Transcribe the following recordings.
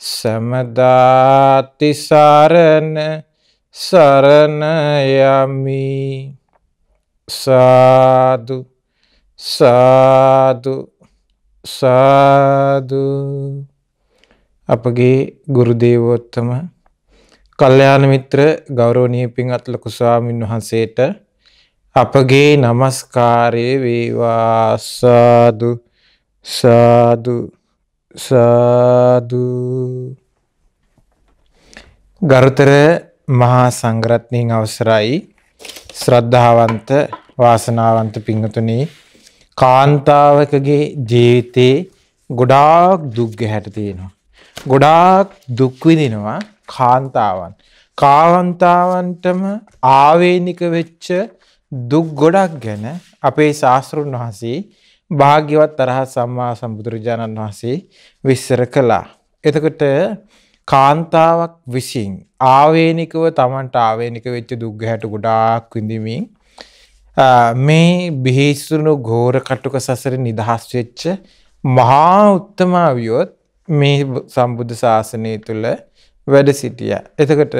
සමදාති සරණ සරණ යමි සාදු සාදු සාදු අපගේ ගුරු දේවෝත්තම කල්යාණ මිත්‍ර ගෞරවනීය පින්වත් ලොකු ස්වාමින් වහන්සේට අපගේ নমස්කාරය වේවා සාදු සාදු සාදු ගරුතර මහා සංඝරත්නයන් අවසරයි ශ්‍රද්ධාවන්ත වාසනාවන්ත පිංගතුනි කාන්තාවකගේ ජීවිතේ ගොඩාක් දුක් ගැහැට තියෙනවා ගොඩාක් දුක් විඳිනවා කාන්තාවන් කාන්තාවන්ටම ආවේනික වෙච්ච දුක් ගොඩක් ගැන අපේ ශාස්ත්‍රුන් වහන්සේ භාග්‍යවත් තරහ සම්මා සම්බුදුරජාණන් වහන්සේ විස්සර කළා. එතකොට කාන්තාවක් විසින් ආවේනිකව තමන්ට ආවේනික වෙච්ච දුක්ගැහැට ගොඩාක් විඳමින් මේ බිහිස්සුණු ගෝර කටුක සසර නිදහස් වෙච්ච මහා උත්තමාවියොත් මේ සම්බුද්ධ ශාසනය තුළ වැඩ සිටිය. එතකට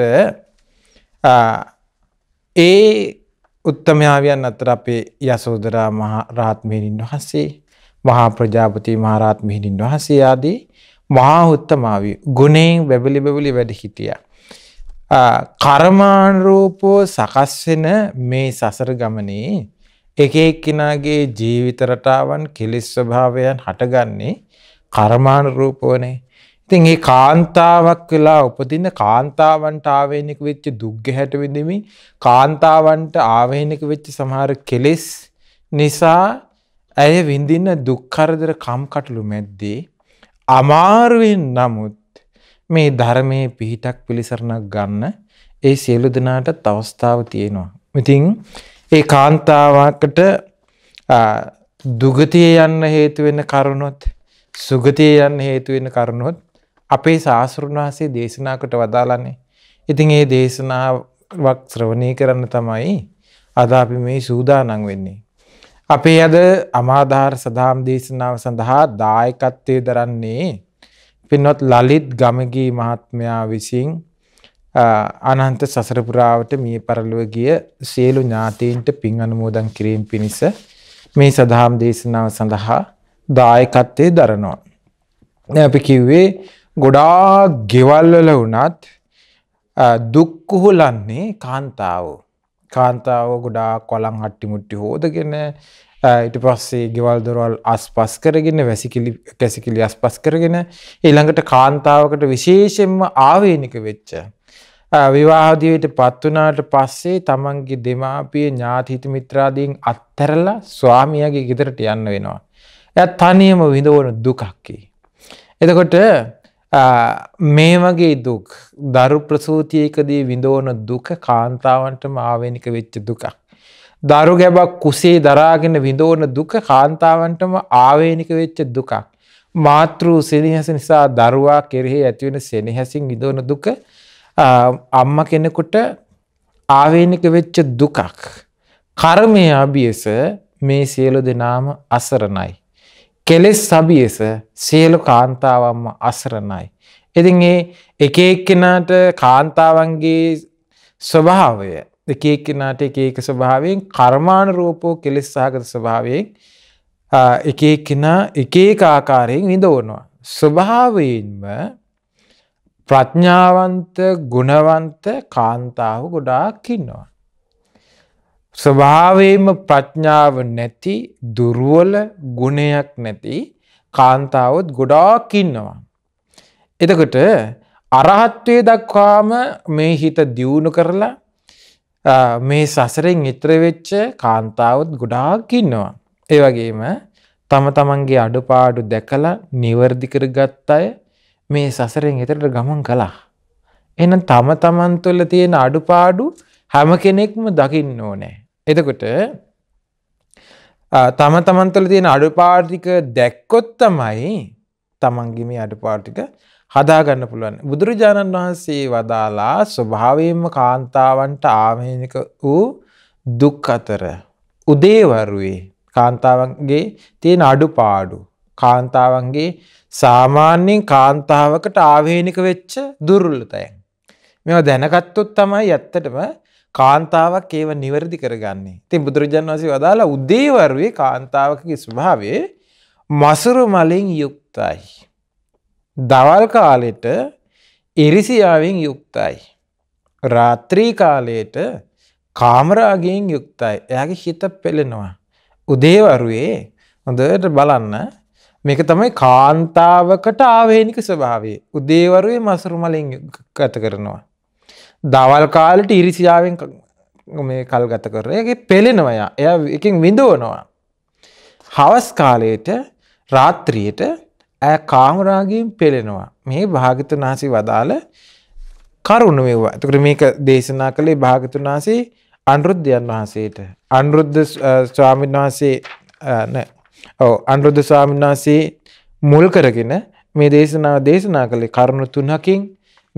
ඒ උත්තමයාවියන් අතර අපේ යසෝදරා මහා රහත් මෙහෙණින් වහන්සේ මහා ප්‍රජාපති මහා රහත් මෙහෙණින් වහන්සේ ආදී මහා උත්තමාවිය ගුණයෙන් බැබලි බැබලි වැඩ හිටියා. කර්මානුරූපව සකස් වෙන මේ සසර ගමනේ එක එක්කිනාගේ ජීවිත රටාවන් කෙලෙස් ස්වභාවයන් හටගන්නේ කර්මානුරූපවනේ. ඉතින් ඒ කාන්තාවක් වෙලා උපදින්න කාන්තාවන්ට ආවේනික වෙච්ච දුක්ගැහැට විඳිමි කාන්තාවන්ට ආවේනික වෙච්ච සමහර කෙලෙස් නිසා ඇය විඳින්න දුක් කරදර කම්කටොළු මැද්දේ අමාරුවෙන් නමුත් මේ ධර්මයේ පිහිටක් පිළිසරණක් ගන්න ඒ සියලු දෙනාටත් අවස්ථාව තියෙනවා. ඉතින් ඒ කාන්තාවකට දුගතිය යන්න හේතු වෙන කරුණොත් සුගතිය යන්න හේතු වෙන කරුණොත් අපේ ශාස්තෘන් වහන්සේ දේශනාකට වදාලන්නේ. ඉතින් ඒ දේශනාවක් ශ්‍රවණය කරන්න තමයි අද අපි මේ සූදානම් වෙන්නේ. අපේ අද අමාධාර සදාම් දේශනාව සඳහා දායකත්වයේ දරන්නේ පින්වත් ලලිත් ගමගේ මහත්මයා විසින් අනන්ත සසර පුරාවට මිය පරලොව ගිය සියලු ඥාතීන්ට පින් අනුමෝදන් කිරීම පිණිස මේ සදාම් දේශනාව සඳහා දායකත්වයේ දරනවා. දැන් අපි කිව්වේ ගොඩා ගෙවල්වල වනත් දුක්කුහුලන්නේ කාන්තාවෝ. කාන්තාව ගොඩා කොළන් හට්ටිමුට්ටි හෝදගෙන ඉට පස්සේ ගෙවල් දොරවල් අස් පස් කරගෙන වැසිකිලි කැසිකිලි අස් පස් කරගෙන ඊළඟට කාන්තාවකට විශේෂෙන්ම ආවේනික වෙච්ච. විවාහදිවට පත්වනාට පස්සේ තමන්ගේ දෙමාපිය ඥාතිහිත මිත්‍රාදීන් අත්තරලා ස්වාමියගේ ගෙදරට යන්න වෙනවා. ඇත් තනියම විඳවන දුකක්කි. එතකොට මේ වගේ දුක් දරු ප්‍රසූතියකදී විඳෝන දුක කාන්තාවන්ටම ආවේනික වෙච්ච දුකක්. දරු ගැබක් කුසේ දරාගෙන විඳෝන දුක කාන්තාවන්ටම ආවේනික වෙච්ච දුකක්. මාතෘ සෙනහස නිසා දරුවා කෙරෙහි ඇතිවෙන සෙනහැසින් විදෝන දුක අම්ම කෙනෙකුට ආවේනික වෙච්ච දුකක්. කර්මය අභියස මේ සියලු දෙනාම අසරණයි. කෙලෙස් සබියස සියලු කාන්තාවම්ම අසරණයි. ඉතින් ඒ එක එක්කෙනාට කාන්තාවන්ගේ ස්වභාවය එක එක්කෙනාට එක එක ස්වභාවයෙන් කර්මානුරූපෝ කෙලෙස් සහගත ස්වභාවයෙන් එක එක්කෙනා එක එක ආකාරයෙන් විඳවනවා. ස්වභාවයෙන්ම ප්‍රඥාවන්ත ගුණවන්ත කාන්තාව ගොඩාක් ඉන්නවා. ස්වභාවයෙන්ම ප්‍රඥාව නැති දුර්ුවල ගුණයක් නැති කාන්තාවත් ගොඩාක් ඉන්නවා. එතකට අරහත්වය දක්වාම මේ හිත දියුණු කරලා මේ සසරෙන් ඉත්‍රවෙච්ච කාන්තාවත් ගොඩාක් ඉන්නවා. ඒවගේම තම තමන්ගේ අඩුපාඩු දැකලා නිවර්දිකර ගත්ත අය මේ සසරෙන් එතරට ගමන් කලා. එන තම තමන් තුළ තියෙන අඩුපාඩු හැම කෙනෙක්ම දකින්න ඕනෑ. එතකොට තම තමන්තල තියෙන අඩුපාර්ටික දැක්කොත් තමයි තමන්ගේ මේ අඩුපාර්ටික හදාගන්න පුළුවන්. බුදුරජාණන් වහන්සේ වදාලා ස්වභාවයෙන්ම කාන්තාවන්ට ආමේනික වූ දුක් අතර උදේවරුවේ කාන්තාවන්ගේ තියෙන අඩුපාඩු කාන්තාවන්ගේ සාමාන්‍යයෙන් කාන්තාවකට ආවේනික වෙච්ච දුර්වලතයන්. මේවා දැනගත්තොත් තමයි ඇත්තටම කාන්තාවක් ඒව නිවැරදි කරගන්නේ. ඉතින් බුදුරජාණන් වහන්සේ වදාලා උදේවරුේ කාන්තාවකගේ ස්වභාවය මසුරු මලින් යුක්තයි. දවල් කාලෙට ඉරිසියාවෙන් යුක්තයි. රාත්‍රී කාලයට කාමරාගෙන් යුක්තයි. එයාගේ හිත පෙළෙනවා. උදේවරුේ හොඳට බලන්න මේක තමයි කාන්තාවකට ආවේනික ස්වභාවේ. උදේවරුේ මසුරු මලින් ගත කරනවා. දවල් කාලට ඉරිසියාවෙන් මේ කල් ගත කරයගේ පෙලෙනවයා එය එකින් විඳුවනවා. හවස් කාලයට රාත්‍රියයට ඇ කාමරාගීම් පෙළෙනවා මේ භාගිතන් වහසි වදාළ කරුණු වවා ඇතකට මේක දේශනා කළේ භාගතුන් වහසේ අනුරුද්ධයන් වහන්සේට අනුරුද්ධ ස්වාමීන් වහන්සේ ඔව අනුරුද්ධ ස්වාමීන් වහන්සේ මුල් කරගෙන මේ දේශනාව දේශනා කළේ කරුණු තුනකින්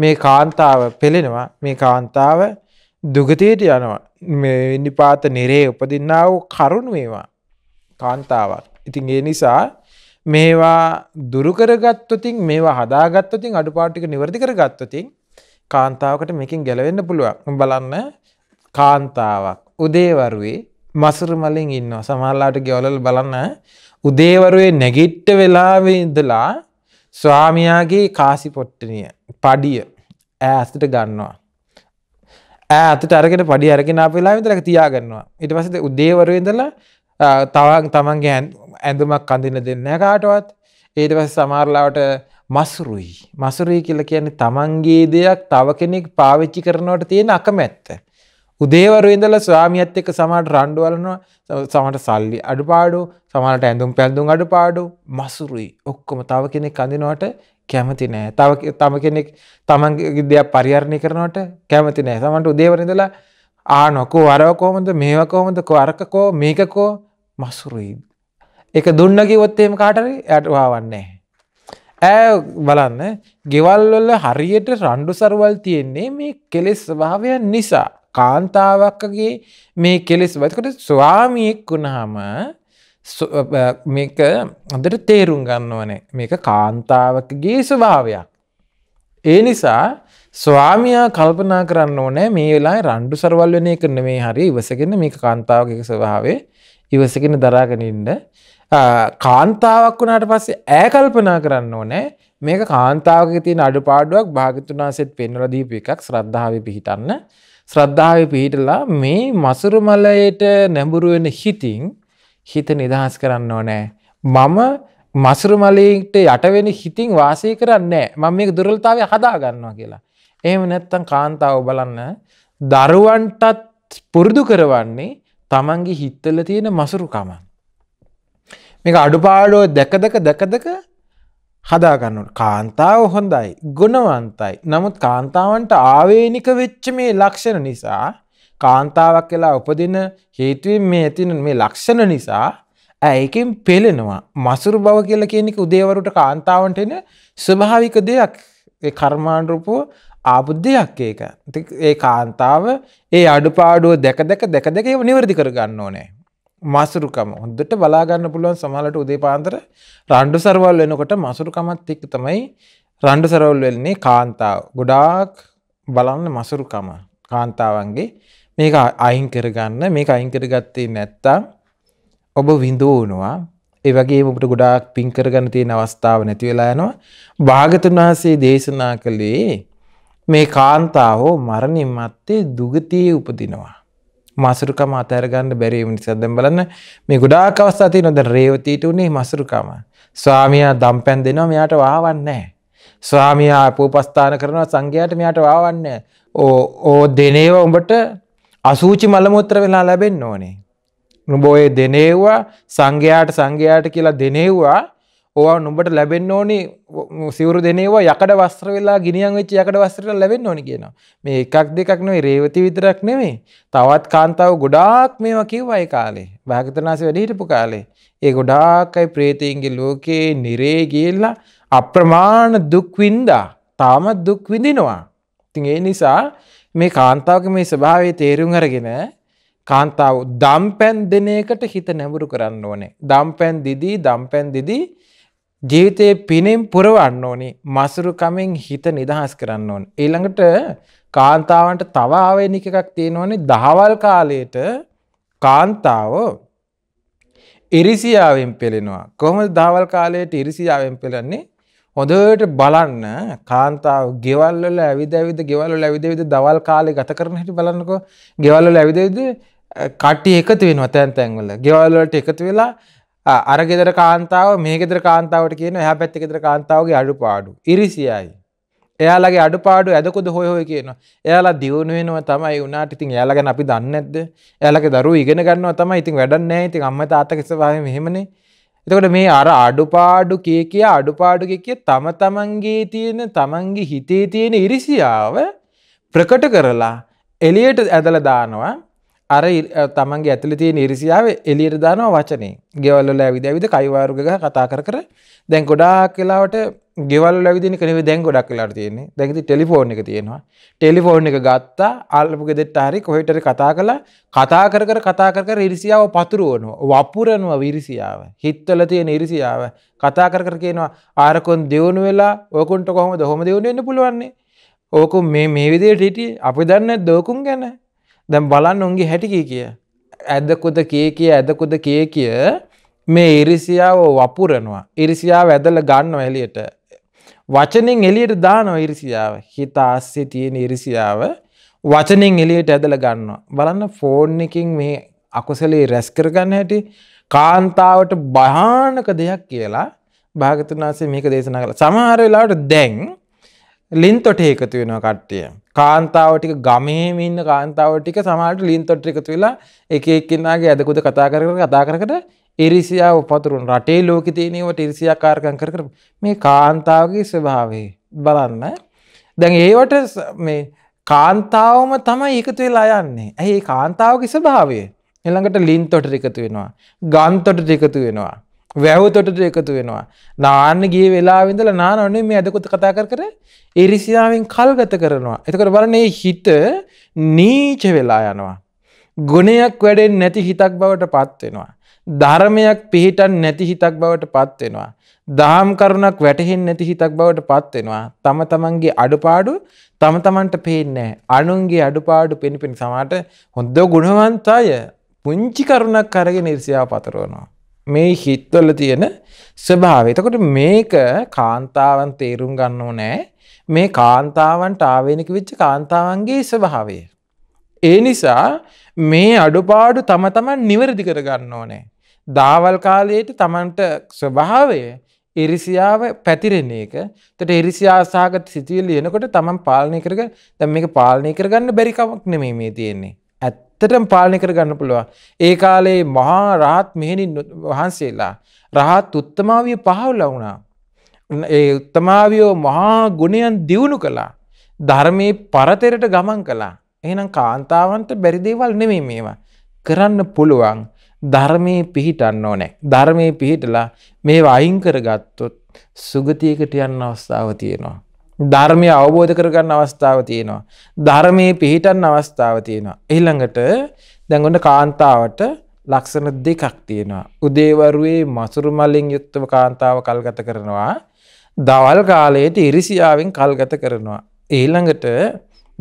මේ කාන්තාව පෙළෙනවා මේ කාන්තාව දුගතියට යනවා මේ නිපාත නිරේ උපදින්නා වූ කරුණු ඒවා කාන්තාවක්. ඉතින් ඒ නිසා මේවා දුරුකරගත්තතින් මේවා හදාගත්තතින් අඩුපාටික නිවැරදි කරගත්තතින් කාන්තාවකට මේකින් ගැලවෙන්න පුළුවන් බලන්න කාන්තාවක් උදේවරුවේ මසුරු මලින් ඉන්නවා සමහරලාට ගෙවලල් බලන්න උදේවරුවේ නැගිට්ට වෙලාවෙ ඉඳලා ස්වාමයාගේ කාසිපොට්ටනිය පඩිය ඇ ඇතට ගන්නවා. ඇතට අරගෙන පඩි අරගෙන අපේලා විතරක තියාගන්නවා ඉට පසද උදේවරුවෙන්දලා තවන් තමන්ගේ ඇඳුමක් කඳන්න දෙන්න කාටවත් ඒට පස සමාරලාවට මසුරුයි මසුරී කියල කියන්නේ තමන්ගේ දෙයක් තව කෙනෙක් පාවිච්චි කරනවට තියෙන අකමැත්ත උදේවරු ඉඳලා ස්වාමියත් එක්ක සමහරට රණ්ඩු වලනවා සමහරට සල්ලි අඩුපාඩු සමහරට ඇඳුම් පැළඳුම් අඩුපාඩු මසුරුයි ඔක්කොම තව කෙනෙක් අඳිනවට කැමති නෑ තව තම කෙනෙක් තමන්ගේ දෙයක් පරිහරණය කරනවට කැමති නෑ සමහරට උදේවරු ඉඳලා ආනකෝ අරව කොහොමද මේව කොහොමද කෝ අරක කෝ මේක කෝ මසුරුයි ඒක දුන්න කිව්වොත් එහෙම කාටරි එයාට වහවන්නේ ඈ බලන්න ගෙවල් වල හරියට රණ්ඩු සරුවල් තියෙන්නේ මේ කෙලෙස් ස්වභාවයන් නිසා කාන්තාවක්කගේ මේ කෙලෙස් වතකට ස්වාමියෙක් වුණහම මේක අදට තේරුම් ගන්නවනේ මේක කාන්තාවකගේ ස්වභාවයක්. ඒ නිසා ස්වාමයා කල්පනා කරන්න ඕනෑ මේ වෙලා රණ්ඩු සරවල් වෙන එක නෙමේ හරි ඉවසගෙන මේක කාන්තාවක ස්වභාවේ ඉවසගෙන දරාගෙනඉන්න කාන්තාවක් වුණට පස්සේ ඇය කල්පනා කරන්න ඕනෑ මේක කාන්තාවක තියන අඩුපාඩුවක් භාගිතුනාසෙත් පෙන්වලදීප එකක් ශ්‍රද්ධාව පිහිටන්න ශ්‍රද්ධාව පිහිටලා මේ මසුරුමලයට නැඹුරුවෙන හිතින් හිත නිදහස් කරන්න ඕනෑ. මම මසුරුමලීට යටවෙන හිතින් වාසය කරන්නේ මම මේ දුරල්තාවය හදා ගන්නවා කියලා. එහෙම නැත්තන් කාන්තාව බලන්න දරුවන්ටත් පුරුදු කරවන්නේ තමන්ගේ හිත්තල තියෙන මසුරුකමන්. මේක අඩුපාඩුව දැකදක දැකදක හදාගන්නට කාන්තාව හොඳයි ගුණවන්තයි නමුත් කාන්තාවන්ට ආවේනික වෙච්ච මේ ලක්ෂණ නිසා කාන්තාවක් කියලා උපදින හේතුවෙන් මේ ඇතින මේ ලක්ෂණ නිසා ඇයකින් පෙළෙනවා මසුරු බව කියලා කියනෙක උදේවරුට කාන්තාවන්ට එන ස්වභාවික දෙයක් කර්මාණරූපුව ආබුද්ධයක් ඒක ඒ කාන්තාව ඒ අඩුපාඩුව දැක දැක දැක දැක නිවැරදි කරගන්න ඕනෑ මසුරුකම හොඳට බලාගන්න පුළුවන් සමහලට උදේ පාන්තර රණ්ඩු සරවල් වෙනකොට මසුරුකමත් එක්ක තමයි රණ්ඩු සරවල් වෙන්නේ කාන්තාව. ගොඩාක් බලන්න මසුරුකම කාන්තාවන්ගේ මේක අයින් කරගන්න මේක අයින් කරගත්තේ නැත්තම් ඔබ විඳුවනවා ඒ වගේ ඔබට ගොඩාක් පින් කරගන්න තියෙන අවස්ථාව නැති වෙලා යනවා. භාගතුන් වහන්සේ දේශනා කළේ මේ කාන්තාවෝ මරණින් මත්තේ දුගතියේ උපදිනවා. මසුරුකම අතෑරගන්න බැරි නිසා දැන් බලන්න මේ ගොඩාක් අවස්ථා තියෙනවා දැන් රේවතීට උනේ මසුරුකම. ස්වාමියා දම් පැන් දෙනවා මෙයාට වාවන්නේ නැහැ. ස්වාමියා පූපස්ථාන කරනවා සංඝයාට මෙයාට වාවන්නේ ඕ ඕ දෙනේව උඹට අසූචි මලමුත්‍ර වෙලා ලැබෙන්න ඕනේ. නුඹ ඔය දෙනේව්වා සංඝයාට සංඝයාට කියලා දෙනේව්වා ඕවා නුඹට ලැබෙන් ඕනි සිවරු දෙනවා යකට වස්ත්‍ර වෙලා ගිනියන් වෙච්ච යකට වස්ත්‍රට ලැබෙන් ඕනි කියන මේ එකක් දෙකක් නෙවෙයි රේවති විතරක් නෙවෙයි තවත් කාන්තාව ගොඩාක් මේවා කිව්වයි කාලේ භාගතනාස වැඩ හිටපු කාලේ ඒ ගොඩාක් අය ප්‍රේතීන්ගේ ලෝකේ නිරේ ගිහිල්ලා අප්‍රමාණ දුක් විඳා තාමත් දුක් විඳිනවා ඉතින් ඒ නිසා මේ කාන්තාවගේ මේ ස්වභාවය තේරුම් අරගෙන කාන්තාව දම්පැන් දෙන එකට හිත නැඹුරු කරන්න ඕනේ දම්පැන් දිදී දම්පැන් දිදී ජීවිතයේ පිනෙන් පුරවන්න ඕනි මසුරුකමෙන් හිත නිදහස් කරන්න ඕන. ඊළඟට කාන්තාවන්ට තව ආවේනික එකක් තියෙනවනේ දහවල් කාලයට කාන්තාව ඉරිසියාවෙන් පෙළෙනවා. කොහොමද දහවල් කාලයට ඉරිසියාවෙන් පෙළන්නේ? හොඳට බලන්න කාන්තාව ගෙවල් වල ඇවිද ඇවිද ගෙවල් වල ඇවිද ඇවිද දවල් කාලේ ගත කරන හැටි බලන්නකෝ. ගෙවල් වල ඇවිද ඇවිද කට්ටිය එකතු වෙනවා තැන් තැන් වල. ගෙවල් වලට එකතු වෙලා අරගෙදර කාන්තාව මේ ගෙදර කාන්තාවට කියන හැ පැත්ති ෙදර කාන්තාවගේ අඩු පාඩු ඉරිසියයි. එයාලගේ අඩු පාඩු ඇදකුද හොයහොය කියන එයාලා දියුණුවෙනව තමයි වුණට ඉතින් එයාලගෙන අපි දන්නද එයාලක දරු ඉගෙන ගන්නවා තම ඉතින් වැඩන්න ඉතින් අම්ම තාතකෙසවාහ මෙහෙමනේ එතකොට මේ අර අඩුපාඩු කිය කිය අඩුපාඩු කිය තම තමන්ගේ තියෙන තමන්ගේ හිතේ තියෙන ඉරිසියාව ප්‍රකට කරලා එලියට ඇදල දානවා අර තමන්ගේ ඇතුළ තියෙන ඉරිසියාව එලියට දානවා වචනේ ගෙවල්ල ඇවිද ඇවිද කයිවාරුග කතා කර කර දැන් ගොඩාක් කලාවට ගෙවල් ඇවිදින කනෙව දැන් ගොඩක් කලාට තියෙන්නේ දැකති ටෙලිෆෝන් එක තියෙනවා ටෙලිෆෝන් එක ගත්තා අල්පු ගෙදෙට හරි කොහෙටර කතා කලා කතා කර කර කතා කර ඉරිසියාව පතුරුවනවා වපුරනවා විරිසියාව හිත්තල තියෙන ඉරිසියාව කතා කර කර කියනවා ආරකොන් දෙවුණු වෙලා ඕකුන්ට කොහොම දොහොම දෙවුණු වෙන්න පුළුවන්නේ ඕකු මේ මේ විදියට හිටිය අපි දන්න දෝකුම් ගැන දැම් බලන්න උන්ගේ හැටිකී කිය. ඇදකොද කිය කිය ඇදකොද කිය කිය මේ ඉරිසියාව වපුරනවා. ඉරිසියාව ඇදල ගන්න එලියට. වචනෙන් එලියට දානො ඉරිසියාව හිත අස්සේ තියෙන ඉරිසියාව වචනෙන් එලියට ඇදල ගන්නවා. බලන්න ෆෝන් එකින් මේ අකුසලේ රැස් කරගන්න හැටි කාන්තාවට භානක දෙයක් කියලා භාගතුනාසේ මේක දේශනා කළ සමහර වෙලාට දැන් ලින්තොට එකතු වෙන කට්ටිය. කාන්තාවටික ගමේම ඉන්න කාන්තාවටික සමාට ලින්තොට් එකතු වෙලා එක එක්කෙනාගේ ඇදකුද කතා කර කතා කරකට ඉරිසියාව පතුරුන් රටේ ලෝක තියනවට ඉරිසියා කාරකන් කර කර මේ කාන්තාවගේ ස්වභාවේ බලන්න. දැන් ඒවට මේ කාන්තාවම තමයි එකතු වෙලා යන්නේ ඇයි කාන්තාවගේ ස්භාවය එළඟට ලින්තොට එකතු වෙනවා ගන්තොට එකතු වෙනවා වැැහෝතොටට එකතු වෙනවා. නාන්න ගිය වෙලාවිඳල නානනේ මේ ඇදකොත කතා කර කර එරිසිාවෙන් කල්ගත කරනවා. එතකට බලනේ හිත නීච වෙලා යනවා. ගුණයක් වැඩෙන් නැති හිතක් බවට පත්වෙනවා. ධර්මයක් පිහිටන් නැති හිතක් බවට පත්වෙනවා. දාම් කරුණක් වැටහෙන් නැති හිතක් බවට පත්වෙනවා. තම තමන්ගේ අඩුපාඩු තම තමන්ට පේන්නේ. අනුන්ගේ අඩුපාඩු පෙනි පෙන සමට හොඳ ගුණවන්තාය පුංචි කරුණක් කරගෙන නිර්සියාව පතරවනවා. මේ හිත්වල තියෙන ස්වභාව. එතකොට මේක කාන්තාවන් තේරුම් ගන්න ඕනෑ මේ කාන්තාවන්ට ආවේනික වෙච්ච කාන්තාවන්ගේ ස්වභාවය. ඒ නිසා මේ අඩුපාඩු තම තමන් නිවැරදි කරගන්න ඕනෑ. දාවල් කාලයට තමන්ට ස්වභාවය එරිසියාව පැතිරෙන එක තට එරිසියාසාගත සිතුවිල්ල එනකොට තමන් පාලනය කරග තැම් මේ පාලනය කරගන්න බැරිකමක් නෙමේ මේ තියෙන්නේ. ඇත්තටම පාලනය කර ගන්න පුළුවන්. ඒ කාලේ මහා රහත් මෙහෙණින් වහන්සේලා රහත් උත්තමාවිය පහවුල වුණා. ඒ උත්තමාවියෝ මහා ගුණයන් දියුණු කළා. ධර්මයේ පරතරයට ගමන් කළා. එහෙනම් කාන්තාවන්ට බැරි දේවල් නෙමෙයි මේවා. කරන්න පුළුවන්. ධර්මයේ පිහිටන්න ඕනේ. ධර්මයේ පිහිටලා මේවා අයින් කරගත්තොත් සුගතියකට යන්න අවස්ථාව තියෙනවා. ධර්මය අවබෝධ කරගන්න අවස්ථාව තියෙනවා. ධර්මයේ පිහිටන් අවස්ථාව තියෙනවා. එහිළඟට දැඟොඩ කාන්තාවට ලක්ෂණ දෙකක් තියෙනවා. උදේවරුවේ මසුරු මලින් යුක්තව කාන්තාව කල්ගත කරනවා. දවල් කාලයට ඉරිසියාවෙන් කල්ගත කරනවා. එහිළඟට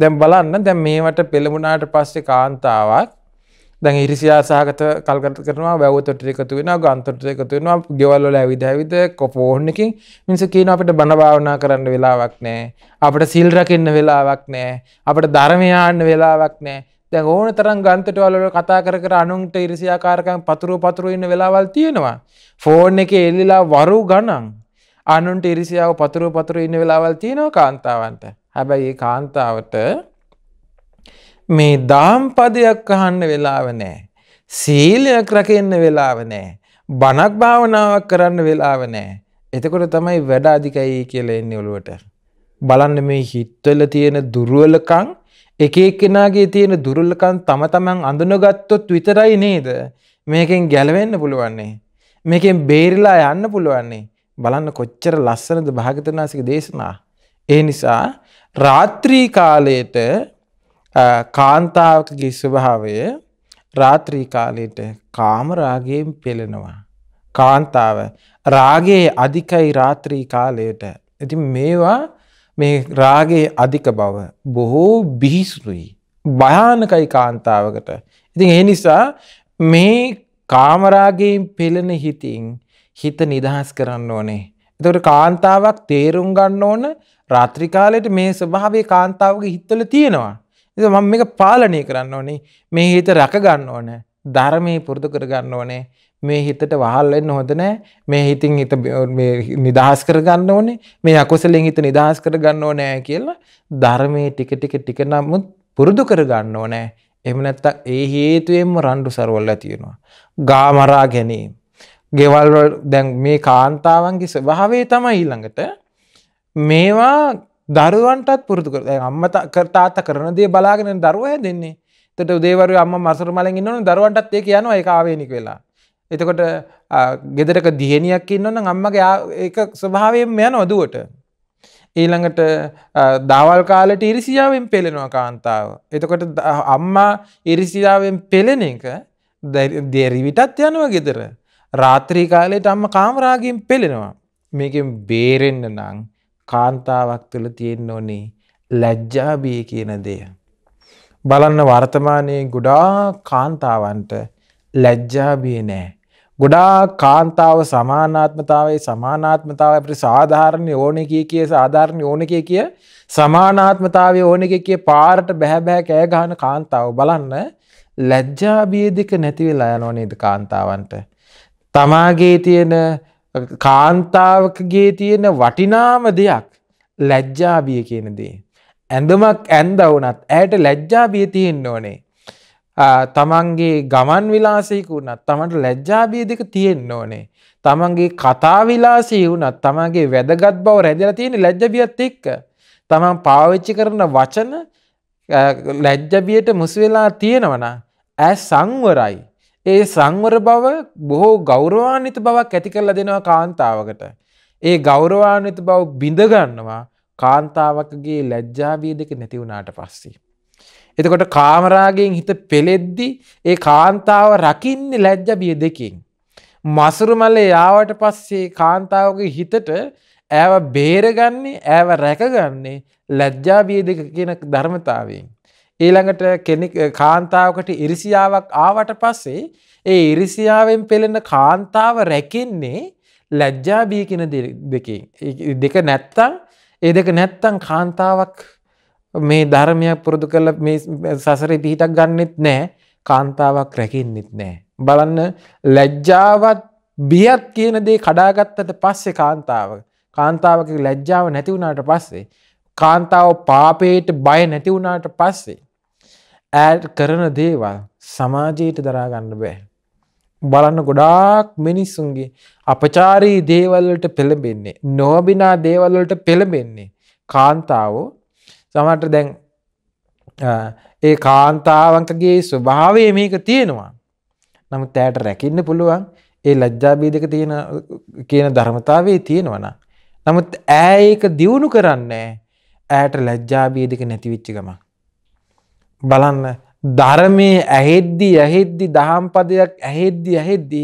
දැම් බලන්න දැම් මේවට පෙළමුණාට පස්සේ කාන්තාවක් දැන් ඉරිසියා සහගත කල්ගත කරනවා වැවතොට එකතු වෙන ගන්තොට එකතු වෙනවා ගෙවල්ල ඇවිද ඇවිද කොපෝහ්නකින් මිනිස කියන අපට බණභාවනා කරන්න වෙලාවක් නෑ අපට සිල් රකින්න වෙලාවක් නෑ අපට ධර්මයාන්න වෙලාවක් නෑ දැන් ඕන තරම් ගන්තට වලට කතා කර කර අනුන්ට ඉරිසියාකාරකම් පතුරු පතුරු ඉන්න වෙලාවල් තියෙනවා. ෆෝන් එක එල්ලිලා වරු ගණන් අනුන්ට ඉරිසියාව පතුරු පතුරු ඉන්න වෙලාවල් තියෙනවා කාන්තාවන්ට. හැබැයි ඒ කාන්තාවට මේ දාම්පදයක් අහන්න වෙලාව නෑ. සීලයක් රකෙන්න වෙලාව නෑ. බණක් භාවනාවක් කරන්න වෙලාව නෑ. එතකොට තමයි වැඩ අධිකයි කියලා එන්නේ ඔළුවට. බලන්න මේ හිත්වල තියෙන දුර්වලකම් එක එක්කෙනාගේ තියෙන දුර්වලකම් තම තමන් අඳුනගත්තොත් විතරයි නේද මේකෙන් ගැලවෙන්න පුළුවන්නේ. මේකෙන් බේරිලා යන්න පුළුවන්නේ. බලන්න කොච්චර ලස්සනද භාගතනාසික දේශනා. ඒ නිසා රාත්‍රී කාලයට කාන්තාවකගේ ස්වභාවය රාත්‍රී කාලයට කාම රාගයෙන් පෙළෙනවා. කාන්තාව රාගයේ අධිකයි රාත්‍රී කාලයට. ඇති මේවා මේ රාගේ අධික බව බොහෝ බිහිසුරුයි. භයානකයි කාන්තාවකට. ඉතින් ඒ නිසා මේ කාමරාගයෙන් පෙළෙන හිතින් හිත නිදහස් කරන්න ඕනේ. එතකොට කාන්තාවක් තේරුම් ගන්න ඕන රාත්‍රී කාලයට මේ ස්වභාවය කාන්තාවගේ හිතවල තියෙනවා. එ මම මේක පාලනය කරන්න ඕනේ මේ හිත රැකගන්න ඕන ධර්මය පුරුදු කරගන්න ඕනේ මේ හිතට වහල්ලෙන් හොඳ නෑ මේ හිතින් හිත නිදහස් කරගන්න ඕනේ මේ අකුසලින් හිත නිදහස් කරගන්න ඕනෑ කියලා ධර්මය ටික ටික ටික නමුත් පුරුදු කරගන්න ඕනෑ එම නැත්තක් ඒ හේතුවෙන්ම රණ්ඩු සරවල්ල තියෙනවා. ගාමරා ගැනීම. ගෙවල්වල් දැන් මේ කාන්තාවන්ගේ ස්වභාවේ තමයි ඊළඟට මේවා දරුවන්ටත් පුරතු කර අම්ම කරතාත කරන දේ බලාගෙන දරුවය දෙන්නේ තට දේවරු අම්ම මසර මලින් න්නන දරුවන්ටත් ඒක යන එකකාවේනික වෙලා. එතකොට ගෙදරක දිහනියක් ඉන්නන්න අම්මගේ එක ස්වභාවයෙන් මෙයන ඔදුවට. ඊළඟට දවල් කාලට ඉරිසියාවෙන් පෙළෙනවා කාන්තාව. එතකොට අම්මා ඉරිසියාවෙන් පෙළෙන එක දෙරිවිටත් යනවා ගෙදර. රාත්‍රී කාලයට අම්ම කාමරාගින් පෙළෙනවා. මේකෙන් බේරෙන්න්න නං කාන්තාවක් තුළ තියෙන්න ඕනේ ලැජ්ජාබිය කියන දෙය. බලන්න වර්තමානයේ ගොඩා කාන්තාවන්ට ලැජ්ජාබිය නෑ. ගොඩා කාන්තාව සමානාත්මතාවයි සමානාත්මතාව අපට සාධාරණය ඕන කිය කිය සාධාරණය ඕන කිය කිය සමානාත්මතාව ඕන එක කිය පාරට බැහැබෑ කෑ ගහන කාන්තාව බලන්න ලැජ්ජාබිය දෙක නැතිවෙලා යනෝනේද කාන්තාවන්ට. තමාගේ තියෙන කාන්තාවකගේ තියෙන වටිනාම දෙයක් ලැජ්ජාබිය කියන දේ. ඇඳමක් ඇන්දවනත් ඇයට ලැජ්ජාබිය තියෙන්න ඕනේ. තමන්ගේ ගමන් විලාසයක වුණත් තමට ලැජ්ජාබිය දෙක තියෙන්න ඕනේ. තමන්ගේ කතාවිලාසී වුණත් තමන්ගේ වැදගත් බව රැදල තියෙන ලැජ්ජබියත් එක්ක. තමන් පාවිච්චි කරන වචන ලැජ්ජබියට මුසවෙලා තියෙනවන ඇ සංවරයි. ඒ සංවර බව බොහෝ ගෞරවාන්විත බවක් ඇති කරලා දෙනවා කාන්තාවකට. ඒ ගෞරවාන්විත බව බිඳගන්නවා කාන්තාවකගේ ලැජ්ජාබිය දෙක නැති වුණාට පස්සේ. එතකොට කාමරාගෙන් හිත පෙළෙද්දි ඒ කාන්තාව රකින්නේ ලැජ්ජබිය දෙකින්. මසුරුමල්ලේ යාවට පස්සේ කාන්තාවගේ හිතට ඇව බේරගන්නේ ඇව රැකගන්නේ ලැජ්ජාබිය දෙක කියන ධර්මතාවෙන්. ඊළඟට කෙනෙක් කාන්තාවකට ඉරිසියාවක් ආවට පස්සේ ඒ ඉරිසියාවෙන් පෙළෙන කාන්තාව රැකෙන්නේ ලැජ්ජාබී කියන දෙකින්. දෙක නැත්තං ඒ දෙක නැත්තං කාන්තාවක් මේ ධර්මයක් පුරුදු කළ මේ සසර පිහිටක් ගන්නෙත් නෑ කාන්තාවක් රැකින්නෙත් නෑ. බලන්න ලැජ්ජාවත් බියත් කියන දේ කඩාගත්තට පස්සේ කාන්තාව කාන්තාවක ලැජ්ජාව නැතිවුණට පස්සේ කාන්තාව පාපේට බය නැතිවුණට පස්සේ ඇඩ් කරන දේවල් සමාජයට දරාගන්න බෑ. බලන්න ගොඩාක් මිනිස්සුන්ගේ අපචාරී දේවල්ලට පෙළබෙන්නේ. නෝබිනා දේවල්ලට පෙළබෙන්නේ. කාන්තාවෝ සමට දැන් ඒ කාන්තාවකගේ ස්වභාවය මේක තියෙනවා. නමු තෑට රැකින්න පුළුවන් ඒ ලජ්ජාබීදක තියෙන කියන ධර්මතාවේ තියෙනවන. නමුත් ඇඒක දියුණු කරන්නේ ඇයට ලැජ්ජාබීදක නැතිවිච්චිකමක්. බලන්න ධර්මයේ ඇහෙද්දි ඇහෙද්දි දහම් පදයක් ඇහෙද්දි ඇහෙද්දි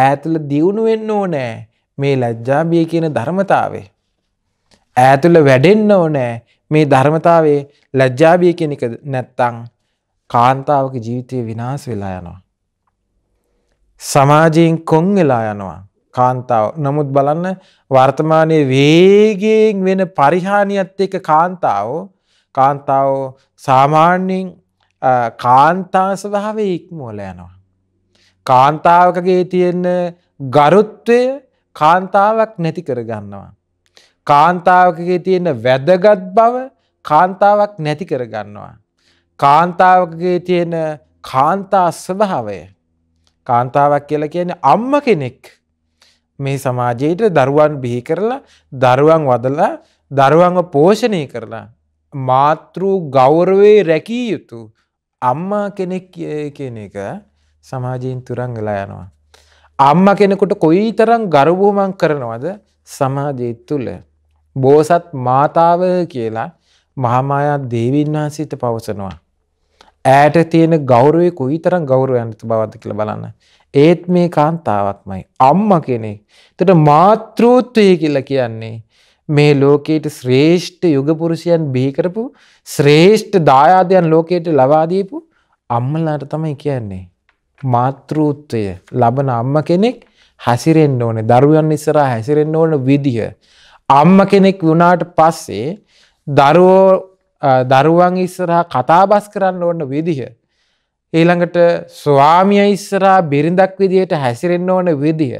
ඈතුල දියුණු වෙන්න ඕනෑ මේ ලැජ්ජාබිය කියන ධර්මතාවේ. ඈතුල වැඩෙන්න ඕනෑ මේ ධර්මතාවේ ලැජ්ජාබිය කියන එක නැත්තං කාන්තාවක ජීවිතය විනාස් වෙලා යනවා. සමාජයෙන් කොන් වෙලා යනවා කාන්තාව නමුත් බලන්න වර්තමානය වේගෙන් වෙන පරිහානියත් එක කාන්තාවෝ කාන්තාව සාමාන්‍යයෙන් කාන්තා ස්වභාවය ඉක්මවල යනවා. කාන්තාවකගේ තියෙන ගරුත්වය කාන්තාවක් නැති කරගන්නවා. කාන්තාවකගේ තියෙන වැදගත් බව කාන්තාවක් නැති කරගන්නවා. කාන්තාවකගේ තියෙන කාන්තා ස්වභාවය කාන්තාවක් කියලා කියන අම්ම කෙනෙක් මේ සමාජයට දරුවන් බිහි කරලා දරුවන් වදලා දරුවන්ව පෝෂණය කරලා මාතෘ ගෞරවේ රැකී යුතු අම්මා කෙනෙක් කියන එක සමාජයෙන් තුරංගලා යනවා. අම්ම කෙනෙකුට කොයි තරම් ගරුබුහමන් කරනවද සමාජය තුළ. බෝසත් මාතාව කියලා මහමායා දේවීන් වහන්සිත පවසනවා. ඇයට තියෙන ගෞරුවේ කොයි තරම් ගෞරුවයන්ත බවද කියල බලන්න. ඒත් මේ කාන්තාවක්මයි. අම්ම කෙනෙක්. තට මාතෘත්වය කියලා කියන්නේ මේ ලෝකයට ශ්‍රේෂ්ඨ යුගපුරුෂයන් බිහිකරපු ශ්‍රේෂ්ඨ දායාදයන් ලෝකයට ලවාදීපු අම්මලාට තමයි කියන්නේ. මාතෘත්වය ලබන අම්ම කෙනෙක් හැසිරෙන්න්න ඕන දරුවන් ඉස්සරා හැසිරෙන්න්න ඕන විදිහ. අම්ම කෙනෙක් වුණාට පස්සේ දරුවෝ දරුවන් ඉස්සරහා කතාබස් කරන්න ඕන්න විදිහ. ඊළඟට ස්වාමිය ඉස්සරා බිරිඳක් විදියට හැසිරෙන්න්න ඕන විදිහ.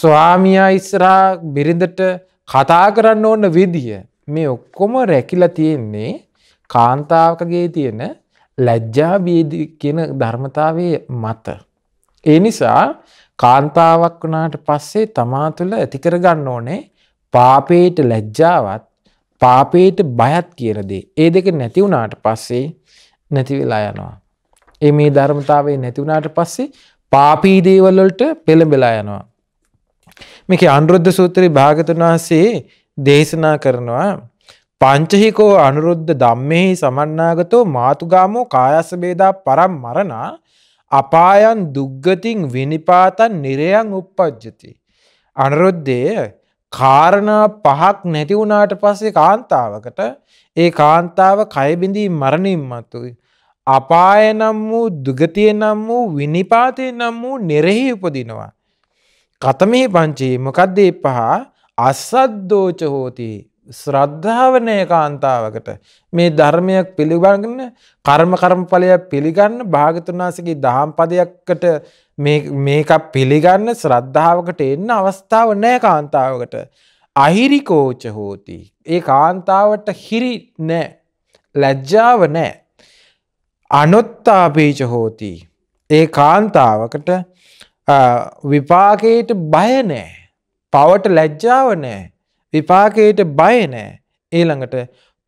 ස්වාමියා ඉස්සරා බිරිඳට කතා කරන්න ඕන්න විදිහ මේ ඔක්කොම රැකිල තියෙන්නේ කාන්තාවකගේ තියෙන ලැජ්ජාබීද කියන ධර්මතාවේ මත. ඒ නිසා කාන්තාවක් වනාට පස්සේ තමා තුළ ඇතිකර ගන්න ඕනේ පාපේට ලැජ්ජාවත් පාපේට බයත් කියරදේ. ඒ දෙක නැතිවුණට පස්සේ නැතිවෙලා යනවා. ඒ මේ ධර්මතාවේ නැතිවුණට පස්සේ පාපීදේවල්ලට පෙළඹෙලා යනවා. මේක අනුරුද්ධ සූත්‍රය භාගතුන් වහන්සේ දේශනා කරනවා පංචහිකෝ අනුරුද්ධ ධම්මෙහි සමන්නාගතෝ මාතුගාමෝ කායස බේදා පරම් මරණා අපායන් දුග්ගතින් විනිපාතන් නිරයන් උප්පජ්ජති අනුරුද්ධය කාරණා පහක් නැති වුණාට පස්සේ කාන්තාවකට ඒ කාන්තාව කයබිඳී මරණින් මතුයි අපාය නම් වූ දුගතිය නම් වූ විනිපාතය නම් වූ නිරෙහි උපදිනවා කතමෙහි පංචී මොකද්ද පහ අසද්දෝච හෝති ශ්‍රද්ධාවනය කාන්තාවකට මේ ධර්මයක් පිළිබඳන කර්ම කර්මඵලයක් පිළිගන්න භාගතුනාසගේ දහම් පදයක්කට මේක පිළිගන්න ශ්‍රද්ධාවකට එන්න අවස්ථාව නෑ කාන්තාවකට අහිරිකෝච හෝති ඒ කාන්තාවට හිරි නෑ ලැජ්ජාව නෑ අනොත්තාපීච හෝති ඒ කාන්තාවකට විපාකයට බයනෑ පවට ලැජ්ජාව නෑ විපාකයට බයනෑ ඒළඟට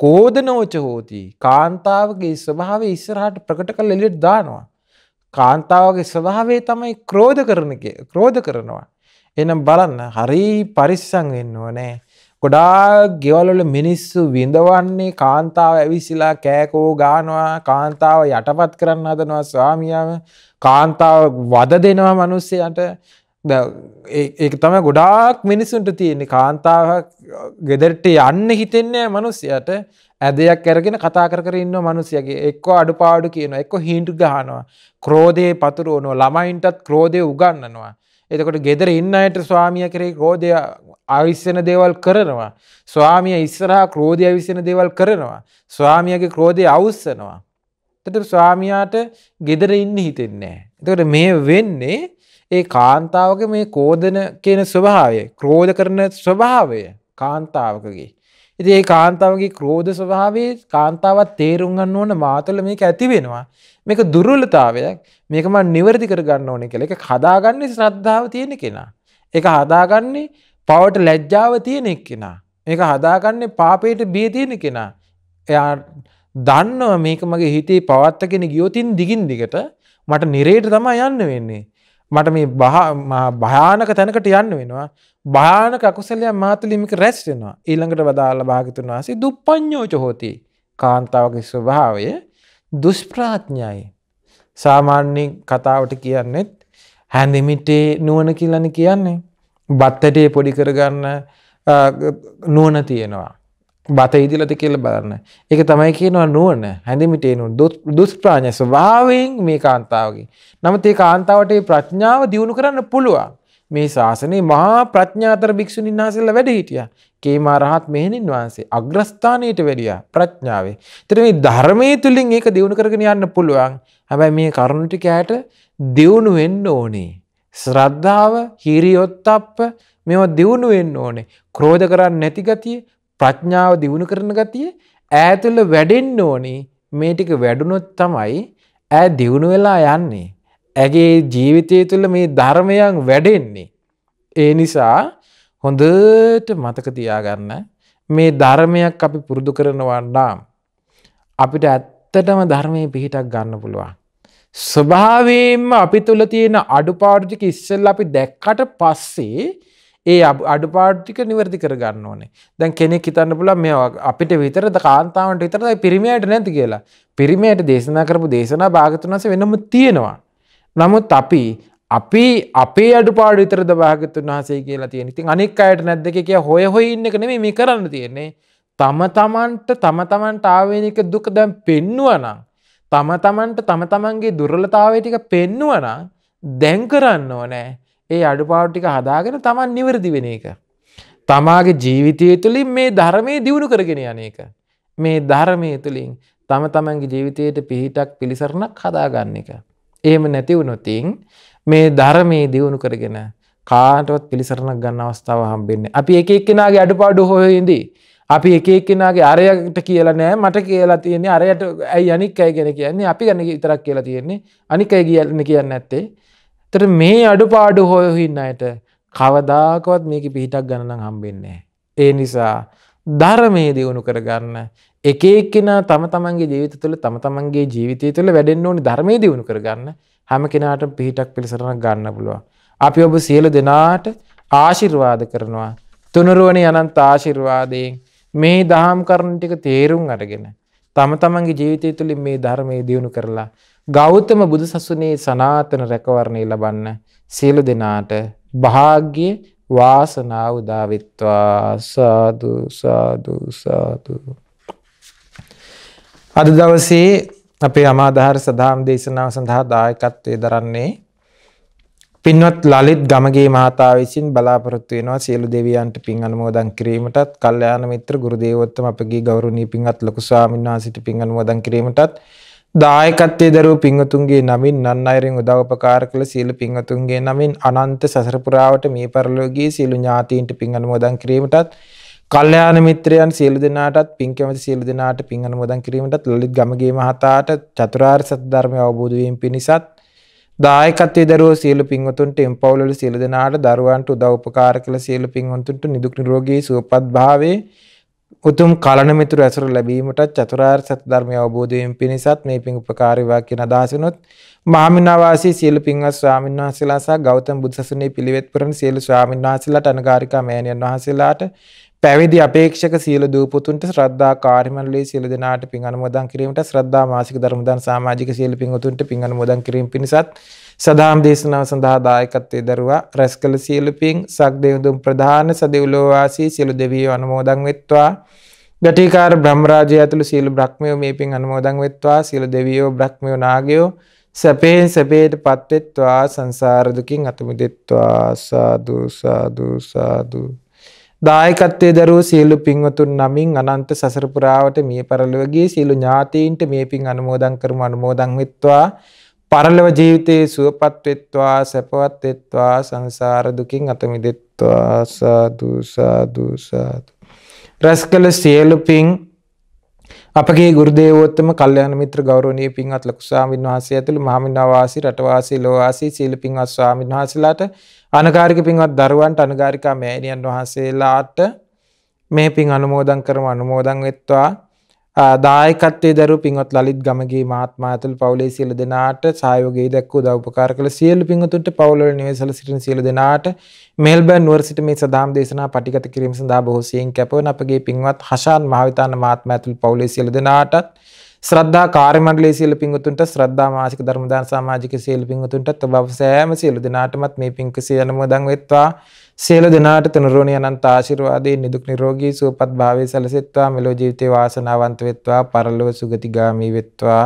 කෝද නෝච හෝති කාන්තාවගේ ස්වභාව ඉස්සරහට ප්‍රකට කල් එලිට දානවා. කාන්තාවගේ ස්වභාවේ තමයි ක්‍රෝධ කරන ක්‍රෝධ කරනවා. එනම් බලන්න හරි පරිස්සං වෙන්න ඕනෑ කොඩා ගෙවලල මිනිස්සු විඳවන්නේ කාන්තාව ඇවිසිලා කෑකෝ ගානවා කාන්තාව යටපත් කරන්න හදනවා ස්වාමියාව කාන්තාව වද දෙනවා මනුස්සයට ඒ තම ගොඩාක් මිනිසුන්ට තියෙන්නේ කාන්තාව ගෙදරට යන්න හිතෙන්නේ මනුස්සයට ඇදයක් ඇරගෙන කතා කර ඉන්න මනුස්සයගේ එක්ක අඩුපාඩු කියන එක්ක හින්ටු ගහනවා ක්‍රෝධය පතුරුවනවා ළමයින්ටත් ක්‍රෝධය උගන්නනවා එතකොට ගෙදර ඉන්න අයට ස්වාමිය කරේ ක්‍රෝධය අවිස්සන දේවල් කරනවා. ස්වාමිය ඉස්සරහා ක්‍රෝධය අවිස්සන දේවල් කරනවා. ස්වාමියගේ ක්‍රෝධය අවස්සනවා. තට ස්වාමයාට ගෙදර ඉන්න හිතෙන්නේ. එතකට මේ වෙන්නේ ඒ කාන්තාවක මේ කෝදන කියන ස්වභාවය ක්‍රෝධ කරන ස්වභාවය කාන්තාවකගේ. ඉති ඒ කාන්තාවගේ ක්‍රෝධ ස්වභාවේ කාන්තාවත් තේරුම්ගන්න ඕන මාතල මේක ඇතිවෙනවා. මේක දුරුල්ලතාවයක් මේකම නිවැරදි කරගන්න ඕනෙ කෙ එක හදාගන්නේ ශ්‍රද්ධාව තියෙන කෙනා. එක හදාගන්නේ පවට ලැජ්ජාව තියෙන එක් කෙනා මේක හදාගන්නේ පාපයට බිය තියෙන කෙනා එයා දන්නව මේක මගේ හිතේ පවත්තගෙන ගියෝතින් දිගින් දිගට මට නිරේට තමා යන්න වෙන්නේ මට මේ භයානක තැනකට යන්න වෙනවා භානක අකුසලය මාතලිමික රැස්වෙනවා ඊළඟට වදාල භාගතුන් වහසේ දුප්පඥෝච හෝති කාන්තාවගේ ස්වභාවය දුෂ්ප්‍රාඥයි සාමාන්‍යෙන් කතාවට කියන්නෙත් හැඳමිටේ නුවන කියලන කියන්නේ බත්තටේ පොඩි කරගන්න නුවන තියෙනවා. බත ඉදිලති කියල බලන්න. එක තමයි කියනවා නුවන හැඳමිටේනු දුස් ප්‍රාඥ ස්වභාවයෙන් මේ කාන්තාවගේ. නමුත් ඒ කාන්තාවට ප්‍රඥාව දියුණු කරන්න පුළුවන්. මේ ශාසනයේ මහා ප්‍රඥාතර භික්ෂුණීන් වහන්සේලා වැඩ හිටියා. කේමා රහත් මෙහෙණින් වහන්සේ අග්‍රස්ථානයට වැඩියා ප්‍රඥාවේ. ඒතර මේ ධර්මයේ තුලින් ඒක දිනු කරගෙන යන්න පුළුවන්. හැබැයි මේ කරුණ ටික ඇයට දිනු වෙන්න ඕනේ. ශ්‍රද්ධාව හිරියොත්තප්ප මෙම දියුණු වෙන්න ඕනේ ක්‍රෝධ කරන්න නැතිගතිය ප්‍රඥාව දියුණු කරන ගතිය ඇතුළ වැඩෙන්න ඕනි මේ ටික වැඩුණොත් තමයි ඇ දියුණු වෙලා යන්නේ. ඇගේ ජීවිතය තුළ මේ ධර්මයන් වැඩෙන්නේ. ඒ නිසා හොඳට මතක තියාගන්න මේ ධර්මයක් අපි පුරුදු කරනවා නම් අපිට ඇත්තටම ධර්මය පිහිටක් ගන්න පුළුවන්. ස්වභාවයෙන්ම අපි තුළ තියෙන අඩුපාර්ජික ඉස්සල්ල අපි දැක්කට පස්සේ ඒ අඩුපාර්ටික නිවැරදි කරගන්න ඕනේ දැන් කෙනෙක් හිතන්න පුල මේ අපිට විතරද කාන්තාවට විතරයි පිරිමයට නැති කියලා පිරිමයට දේශනා කරපු දේශනා භාගතුනස වෙනම තියෙනවා. නමුත් අපි අපි අපේ අඩුපාඩු විතරද භාගතුන් වහසේ කියලා තියෙන ඉතින් අනික් අයට නැද්ද කිය හොය හොයින්න එක නෙමේ මේ කරන්න තියෙන්නේ තම තමන්ට තම තමන්ට ආවේනික දුක දැම් පෙන්නුවනම්. තම තමන්ට තම තමන්ගේ දුර්ලතාවේ ටික පෙන්නුවන දැන් කරන්න ඕනෑ ඒ අඩුපාට්ටික හදාගෙන තමන් නිවරදි වෙන එක. තමාගේ ජීවිතය තුළින් මේ ධර්මය දියුණු කරගෙන යන එක. මේ ධර්මය තුළින් තම තමන්ගේ ජීවිතයට පිහිටක් පිළිසරණක් හදාගන්න එක. එහෙම නැතිවුණොතින් මේ ධර්මයේ දියුණු කරගෙන කාටවත් පිළිසරණක් ගන්න අවස්ථාව හම්බෙන්නේ අපි එක එක්කෙනගේ අඩුපාඩු හොයඉදී අපි එකක්ෙනගේ අරයට කියලා නෑ මට කියලා තියන්නේ අරයට ඇයි අනික් අය ගැෙන කියන්නේ අපි ගැන ඉතරක් කියලා තියෙන්නේ අනික අය කියන්න කියන්න ඇත්තේ තර මේ අඩු පාඩු හොයහින්න අයට කවදාකවත් මේක පිහිටක් ගණනම් හම්බෙන්නේ ඒ නිසා ධර්මයේ දියුණු කරගන්න එක එක්කෙනා තම තමන්ගේ ජීවිත තුළ තම තමන්ගේ ජීවිතය තුළ වැඩෙන්න්න ඕනි ධර්මය දියුණු කරගන්න හැම කෙනාට පිහිටක් පිළිසරණ ගන්න පුළුව. අපි ඔබ සියලු දෙනාට ආශිර්වාද කරනවා. තුනරුවනි අනන්ත ආශිර්වාදයෙන් මේ දහම් කරණ ටික තේරුම් අරගෙන තම තමන්ගේ ජීවිතය තුළින් මේ ධර්මය දියුණු කරලා ගෞතම බුදු සසුනේ සනාතන රැකවරණය ලබන්න සියලු දෙනාට භාග්‍ය වාසනාව උදාවිත්වා සාදු සාදු සාදු අද දවසේ අපේ අමාධාර සදාම් දේශනාව සඳහා දායකත්වය දරන්නේ පින්වත් ලලිත් ගමගේ මහතා විසින් බලාපොරොත්තු වෙනවා සියලු දෙවියන්ට පින් අනුමෝදන් කිරීමටත්, කල්යාණ මිත්‍ර ගුරු දේවෝත්තම අපගේ ගෞරවනීය පින්වත් ලොකු ස්වාමීන් වහන්සේට පින් අනුමෝදන් කිරීමටත්, දායකත්වයේ දරුවෝ පින්වතුන්ගේ නමින් නන් අයරින් උදව් උපකාර කළ සියලු පින්වතුන්ගේ නමින් අනන්ත සසර පුරාවට මේ පරිලෝකයේ සියලු ඥාතීන්ට පින් අනුමෝදන් කිරීමටත්, කල්යාණ මිත්‍රයන් සියලු දෙනාටත් පින් කැමති සියලු දෙනාට පින් අනුමෝදන් කිරීමටත් ලලිත් ගමගේ මහතාට චතුරාර්ය සත්‍ය ධර්මය අවබෝධ වීම පිණිසත් දායකත්වයේ දරුවෝ සියලු පින්වතුන්ට එම්පවුල්වල සියලු දෙනාට දරුවන්ට උදව් උපකාර කළ සියලු පින්වතුන්ට නිදුක් නිරෝගී සුවපත් භාවයේ උතුම් කලණ මිතුරු ඇසුර ලැබීමට චතුරාර්ය සත්‍ය ධර්මය අවබෝධයෙන් පිණිසත් මේ පින් උපකාරී වාක්‍යන අදහසනොත් මහමිනාවාසී සියලු පින්වත් ස්වාමීන් වහන්සේලා සහ ගෞතම බුදු සසුනේ පිළිවෙත් පුරන සියලු ස්වාමීන් වහන්සේලාට අනගාരികා මෑණියන් වහන්සේලාට පැවිදි අපේක්ෂක සියලු දූපුතුන්ට ශ්‍රද්ධා කාර්යමණ්ඩලයේ සියලු දෙනාට පින් අනුමෝදන් කිරීමට ශ්‍රද්ධා මාසික ධර්මදාන සමාජික සියලු පින්වතුන්ට පින් අනුමෝදන් කිරීම පිණිසත් සදාම් දේශනාව සඳහා දායකත්වයේ දරුවා රැස්කල සියලු පින් සක්දේවඳුන් ප්‍රධාන සදෙව්ලෝ වාසී සියලු දෙවියෝ අනුමෝදන් වෙත්වා ගටිකාර බ්‍රහ්මරාජය ඇතුළු සියලු බ්‍රහ්මයෝ මේ පින් අනුමෝදන් වෙත්වා සියලු දෙවියෝ බ්‍රහ්මයෝ නාගයෝ සැපයෙන් සැපයට පත්වෙත්වා සංසාර දුකින් අතුමිදෙත්වා සාදු සාදු සාදු දායකත්වයේ දරුව සියලු පින්වතුන් නමින් අනන්ත සසර පුරාවට මිය පරලොවගේ සියලු ඥාතීන්ට මේ පින් අනුමෝදන් කරමු අනුමෝදන් වෙත්වා පරලොව ජීවිතයේ සුවපත් වෙත්වා සැපවත් වෙත්වා සංසාර දුකින් අත මිදෙත්වා සාදු සාදු සාදු රසකල සියලු පින් අපගේ ගුරුදේවෝත්තම කල්යාණ මිත්‍ර ගෞරවනීය පින්වත් ලොකු ස්වාමීන් වහන්සේ ඇතුළු මහමින් ආවාසී රටවාසී ලෝවාසී සීල පින්වත් ස්වාමීන් වහන්සේලාට අනගාരിക පින්වත් දරුවන්ට අනගාരികා මෑණියන් වහන්සේලාට මේ පින් අනුමෝදන් කරමු අනුමෝදන් වෙත්වා දායකත්වය දරු පින්වත් ලලිත් ගමගේ මහත්මයා ඇතුළු පවුලේ සියලු දෙනාට සහයෝගය දැක්වූ උදව් උපකාර කළ සියලු පින්වතුන්ට පවුල්වල නිවසල සිටින සියලු දෙනාට මෙල්බර්න් නුවර සිට මේ සදාම් දේශනා පටිගත කිරීම සඳහා බොහෝ සියෙන් කැපවන අපගේ පින්වත් හෂාන් මහවිතාන මහත්මයා ඇතුළු පවුලේ සියලු දෙනාටත් ශ්‍රද්ධා කාර්ය මණ්ඩලයේ සියලු පින්වතුන්ට ශ්‍රද්ධා මාසික ධර්මදාන සමාජික සියලු පින්වතුන්ටත් ඔබ සෑම සියලු දෙනාටමත් මේ පින්කසිය අනුමෝදන් වෙත්වා සියලු දෙනාට තුනුරුවනි අනන්ත ආශිර්වාදයෙන් නිදුක් නිරෝගී සුවපත් භාවයේ සැලසෙත්වා මෙලෝ ජීවිතේ වාසනාවන්ත වෙත්වා පරලොව සුගතිගාමී වෙත්වා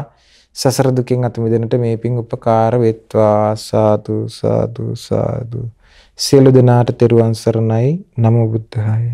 සසර දුකින් අත මිදෙන්නට මේ පිං උපකාර වෙත්වා සාදු සාදු සාදු සියලු දෙනාට තෙරුවන් සරණයි නමෝ බුද්ධාය